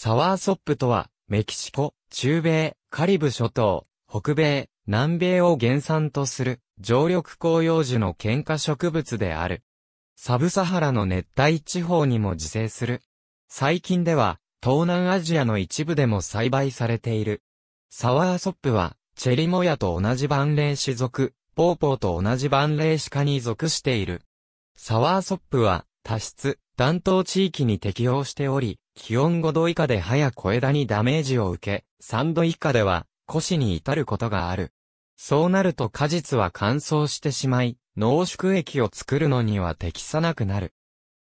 サワーソップとは、メキシコ、中米、カリブ諸島、北米、南米を原産とする、常緑広葉樹の喧嘩植物である。サブサハラの熱帯地方にも自生する。最近では、東南アジアの一部でも栽培されている。サワーソップは、チェリモヤと同じ万霊種族、ポーポーと同じ万霊種化に属している。サワーソップは、多湿、暖冬地域に適応しており、気温5度以下で葉や小枝にダメージを受け、3度以下では、腰に至ることがある。そうなると果実は乾燥してしまい、濃縮液を作るのには適さなくなる。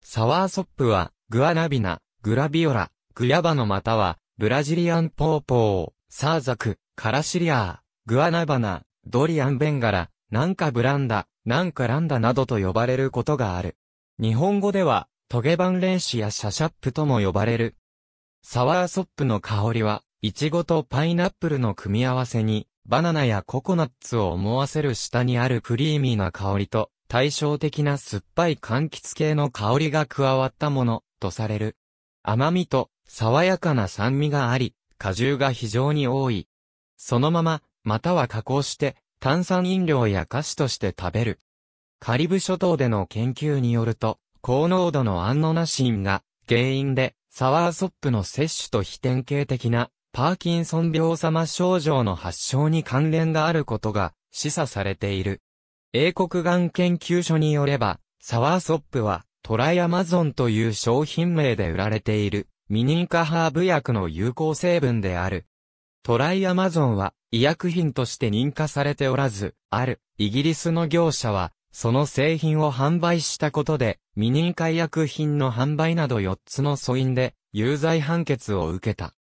サワーソップは、グアナビナ、グラビオラ、グヤバのまたは、ブラジリアンポーポー、サーザク、カラシリアー、グアナバナ、ドリアンベンガラ、なんかブランダ、なんかランダなどと呼ばれることがある。日本語では、トゲバンレンシやシャシャップとも呼ばれる。サワーソップの香りは、イチゴとパイナップルの組み合わせに、バナナやココナッツを思わせる下にあるクリーミーな香りと、対照的な酸っぱい柑橘系の香りが加わったもの、とされる。甘みと、爽やかな酸味があり、果汁が非常に多い。そのまま、または加工して、炭酸飲料や菓子として食べる。カリブ諸島での研究によると、高濃度のアンノナシンが原因で、サワーソップの摂取と非典型的なパーキンソン病様症状の発症に関連があることが示唆されている。英国がん研究所によれば、サワーソップはトライアマゾンという商品名で売られているミニンカハーブ薬の有効成分である。トライアマゾンは医薬品として認可されておらず、あるイギリスの業者はその製品を販売したことで未認解薬品の販売など4つの素因で、有罪判決を受けた。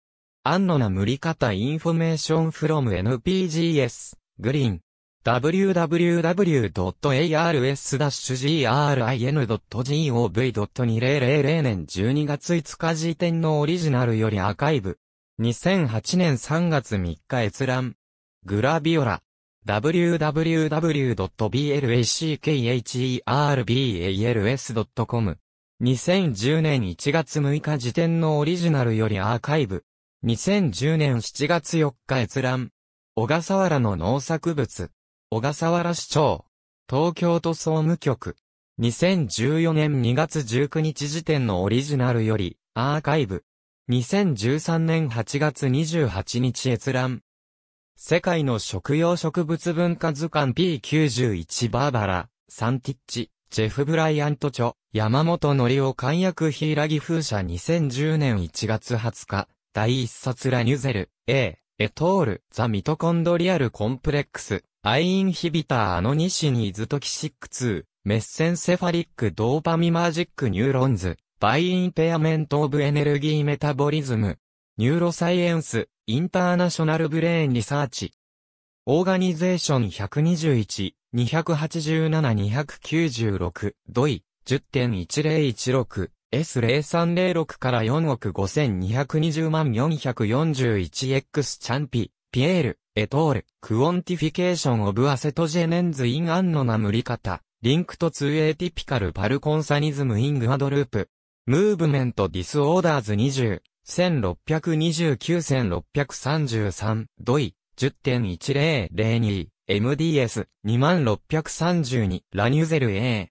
アンノナ無理方インフォメーションフロム NPGS、グリーン。www.ars-grin.gov.2000 年12月5日時点のオリジナルよりアーカイブ。2008年3月3日閲覧。グラビオラ。w w w b l a c k h e r b a l s c o m 2010年1月6日時点のオリジナルよりアーカイブ。2010年7月4日閲覧。小笠原の農作物。小笠原市長。東京都総務局。2014年2月19日時点のオリジナルより、アーカイブ。2013年8月28日閲覧。世界の食用植物文化図鑑 P91 バーバラ、サンティッチ、ジェフ・ブライアント著、山本則夫ヒーラギ風車2010年1月20日、第1冊ラニュゼル、A、エトール、ザ・ミトコンドリアル・コンプレックス、アイインヒビター・アノニシニ・イズトキシック2、メッセンセファリック・ドーパミマージック・ニューロンズ、バイ・インペアメント・オブ・エネルギー・メタボリズム、ニューロサイエンス、インターナショナルブレーンリサーチ。オーガニゼーション121、287、296、ドイ、10.1016、S0306 から4億5220万 441X チャンピ、ピエール、エトール、クオンティフィケーションオブアセトジェネンズインアンノナムリカタ、リンクとツーエティピカルパルコンサニズムイングアドループ、ムーブメントディスオーダーズ20、1629-1633、ドイ、10.1002、MDS、2632、ラニューゼル A。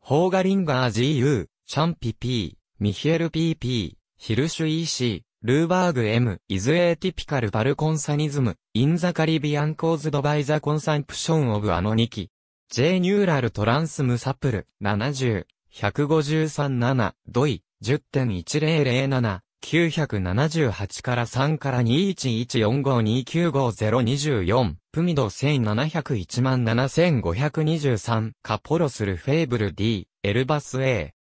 ホーガリンガー GU、チャンピ P、ミヒエル PP、ヒルシュ EC、ルーバーグ M、イズエーティピカルバルコンサニズム、インザカリビアンコーズドバイザコンサンプションオブアノニキ。J ニューラルトランスムサプル、70、153-7、ドイ、10.1007、978から3から21145295024プミド1701万7523カポロスルフェーブル D エルバス A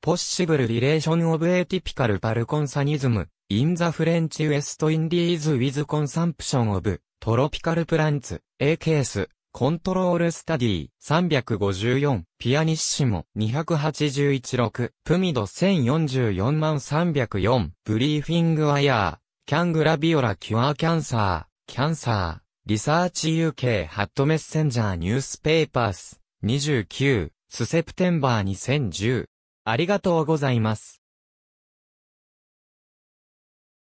ポッシブルリレーションオブエティピカルパルコンサニズムインザフレンチウエストインディーズウィズコンサンプションオブトロピカルプランツ A ケースコントロールスタディ354、ピアニッシモ281-6、プミド1044万304、ブリーフィングワイヤー、キャングラビオラキュアキャンサー、キャンサー、リサーチ UK ハットメッセンジャーニュースペーパース、29、スセプテンバー2010。ありがとうございます。